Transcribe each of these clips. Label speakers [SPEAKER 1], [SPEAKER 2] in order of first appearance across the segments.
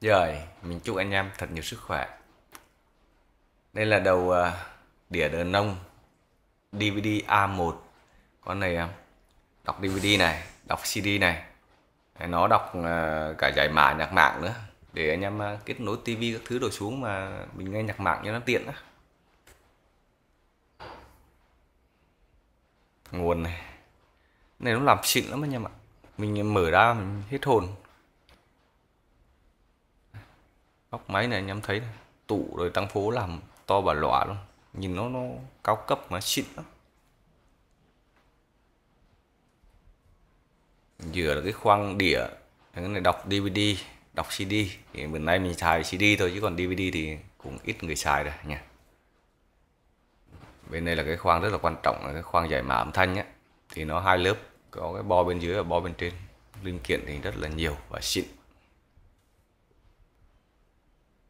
[SPEAKER 1] Rồi, mình chúc anh em thật nhiều sức khỏe. Đây là đầu uh, đĩa đờ nông DVD A1. Con này em à, đọc DVD này, đọc CD này. Nó đọc uh, cả giải mã nhạc mạng nữa để anh em uh, kết nối TV các thứ đổ xuống mà mình nghe nhạc mạng cho nó tiện á. Nguồn này. Này nó làm xịn lắm anh em ạ. Mình mở ra mình hết hồn góc máy này anh em thấy này. tụ rồi tăng phố làm to bà lọa luôn nhìn nó nó cao cấp mà xịn lắm giữa là cái khoang đĩa cái này đọc DVD đọc CD thì bữa nay mình xài CD thôi chứ còn DVD thì cũng ít người xài rồi nha bên đây là cái khoang rất là quan trọng là cái khoang giải mã âm thanh ấy. thì nó hai lớp có cái bo bên dưới và bo bên trên linh kiện thì rất là nhiều và xịn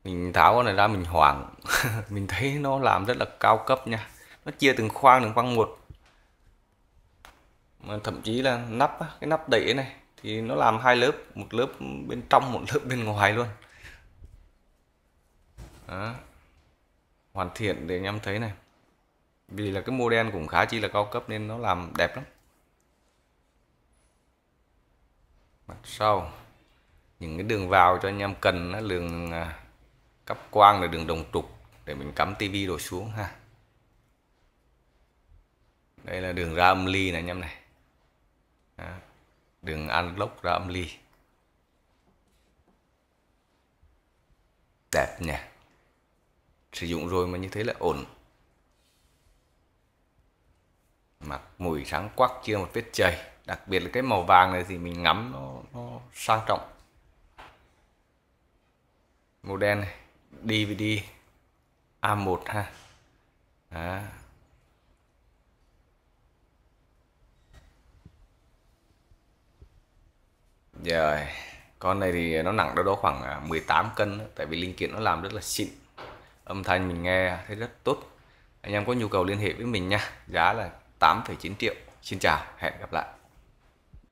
[SPEAKER 1] mình tháo cái này ra mình hoảng mình thấy nó làm rất là cao cấp nha nó chia từng khoang từng khoang một mà thậm chí là nắp cái nắp đẩy này thì nó làm hai lớp một lớp bên trong một lớp bên ngoài luôn Đó. hoàn thiện để anh em thấy này vì là cái model cũng khá chi là cao cấp nên nó làm đẹp lắm mặt sau những cái đường vào cho anh em cần nó đường à, cắp quang là đường đồng trục để mình cắm tivi đổ xuống ha đây là đường ra âm ly này anh em này Đó. đường unlock ra âm ly đẹp nhỉ sử dụng rồi mà như thế là ổn mặt mũi sáng quắc chưa một vết chày đặc biệt là cái màu vàng này thì mình ngắm nó, nó sang trọng màu đen này DVD A1 ha Đó. rồi dạ con này thì nó nặng đâu đó khoảng 18 à, cân tại vì linh kiện nó làm rất là xịn âm thanh mình nghe thấy rất tốt anh em có nhu cầu liên hệ với mình nha giá là 8,9 triệu xin chào hẹn gặp lại